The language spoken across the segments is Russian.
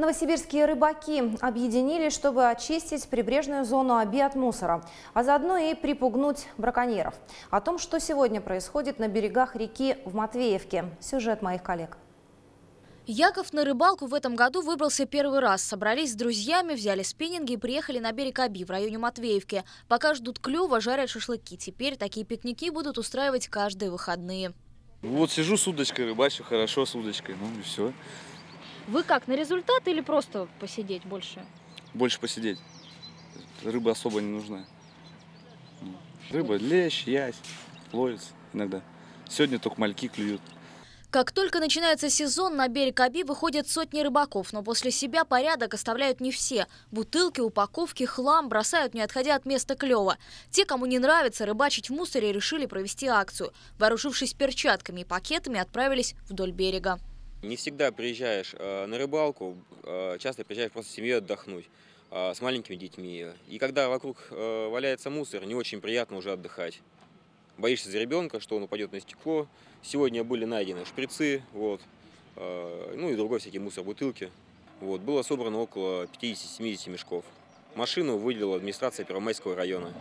Новосибирские рыбаки объединились, чтобы очистить прибрежную зону Оби от мусора, а заодно и припугнуть браконьеров. О том, что сегодня происходит на берегах реки в Матвеевке. Сюжет моих коллег. Яков на рыбалку в этом году выбрался первый раз. Собрались с друзьями, взяли спиннинги и приехали на берег Аби в районе Матвеевки. Пока ждут клюва, жарят шашлыки. Теперь такие пикники будут устраивать каждые выходные. Вот сижу с удочкой, рыбачу хорошо с удочкой, ну и все. Вы как, на результат или просто посидеть больше? Больше посидеть. Рыба особо не нужна. Рыба, лещ, ясь, ловится иногда. Сегодня только мальки клюют. Как только начинается сезон, на берег Аби выходят сотни рыбаков, но после себя порядок оставляют не все. Бутылки, упаковки, хлам бросают, не отходя от места клева. Те, кому не нравится рыбачить в мусоре, решили провести акцию. Вооружившись перчатками и пакетами, отправились вдоль берега. Не всегда приезжаешь э, на рыбалку, э, часто приезжаешь просто с семьей отдохнуть э, с маленькими детьми. И когда вокруг валяется мусор, не очень приятно уже отдыхать. Боишься за ребенка, что он упадет на стекло. Сегодня были найдены шприцы, вот, ну и другой всякий мусор, бутылки. Вот, было собрано около 50-70 мешков. Машину выделила администрация Первомайского района.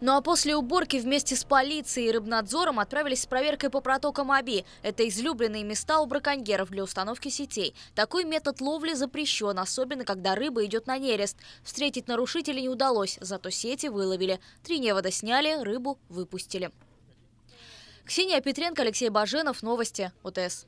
Ну а после уборки вместе с полицией и рыбнадзором отправились с проверкой по протокам Аби. Это излюбленные места у браконьеров для установки сетей. Такой метод ловли запрещен, особенно когда рыба идет на нерест. Встретить нарушителей не удалось, зато сети выловили. Три невода сняли, рыбу выпустили. Ксения Петренко, Алексей Баженов. Новости ОТС.